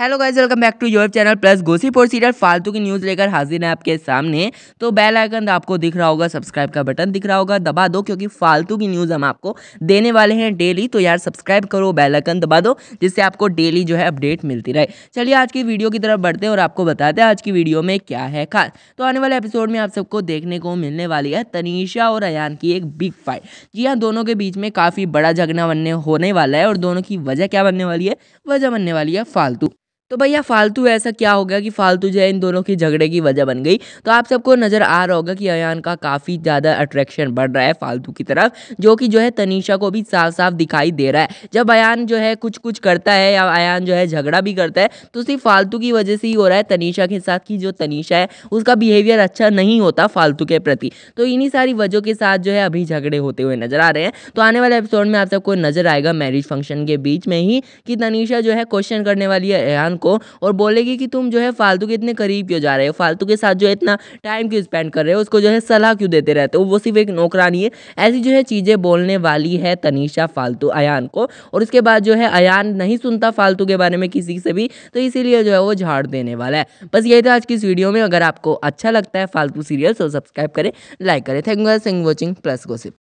hello guys welcome back to your channel plus gossip for serial फालतू की news लेकर हाजिर है आपके सामने तो बेल आइकन तो आपको दिख रहा होगा सब्सक्राइब का बटन दिख रहा होगा दबा दो क्योंकि फालतू की न्यूज़ हम आपको देने वाले हैं डेली तो यार सब्सक्राइब करो बेल आइकन दबा दो जिससे आपको डेली जो है अपडेट मिलती रहे चलिए आज की वीडियो की तरफ बढ़ते हैं और आपको बताते हैं आज की वीडियो में क्या है खास तो आने वाले एपिसोड में आप सबको देखने को मिलने वाली है तनीषा और अयान की एक बिग फाइट जी हाँ दोनों के बीच में काफ़ी बड़ा झगड़ा बनने होने वाला है और दोनों की वजह क्या बनने वाली है वजह बनने वाली है फालतू तो भैया फालतू ऐसा क्या हो गया कि फालतू जो है इन दोनों की झगड़े की वजह बन गई तो आप सबको नज़र आ रहा होगा कि अयान का काफ़ी ज़्यादा अट्रैक्शन बढ़ रहा है फालतू की तरफ जो कि जो है तनीषा को भी साफ साफ दिखाई दे रहा है जब अयान जो है कुछ कुछ करता है या अयान जो है झगड़ा भी करता है तो सिर्फ फालतू की वजह से ही हो रहा है तनीषा के साथ की जो तनीषा है उसका बिहेवियर अच्छा नहीं होता फालतू के प्रति तो इन्हीं सारी वजहों के साथ जो है अभी झगड़े होते हुए नज़र आ रहे हैं तो आने वाले एपिसोड में आप सबको नज़र आएगा मैरिज फंक्शन के बीच में ही कि तनीषा जो है क्वेश्चन करने वाली है अयान को और बोलेगी कि तुम जो है फालतू के इतने करीब क्यों जा रहे हो फालतू के साथ जो है इतना टाइम क्यों स्पेंड कर रहे हो उसको जो है सलाह क्यों देते रहते हो वो सिर्फ एक नौकरानी है ऐसी जो है चीज़ें बोलने वाली है तनीषा फालतू अयान को और उसके बाद जो है अयान नहीं सुनता फालतू के बारे में किसी से भी तो इसीलिए जो है वो झाड़ देने वाला है बस यही था आज की इस वीडियो में अगर आपको अच्छा लगता है फालतू सीरियल तो सब्सक्राइब करें लाइक करें थैंक यू सिंग वॉचिंग प्लस गोसिप